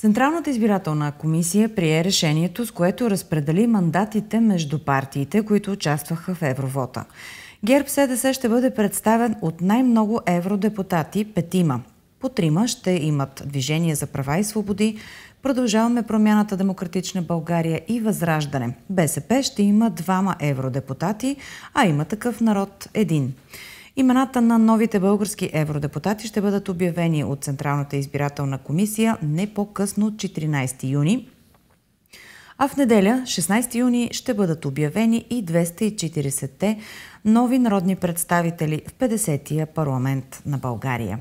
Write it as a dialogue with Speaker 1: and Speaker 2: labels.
Speaker 1: Централната избирателна комисия прие решението, с което разпредели мандатите между партиите, които участваха в евровота. ГЕРБ СДС ще бъде представен от най-много евродепутати – петима. По трима ще имат Движение за права и свободи, Продължаваме промяната Демократична България и Възраждане. БСП ще има двама евродепутати, а има такъв народ един. Имената на новите български евродепутати ще бъдат обявени от Централната избирателна комисия не по-късно 14 юни. А в неделя, 16 юни, ще бъдат обявени и 240-те нови народни представители в 50-я парламент на България.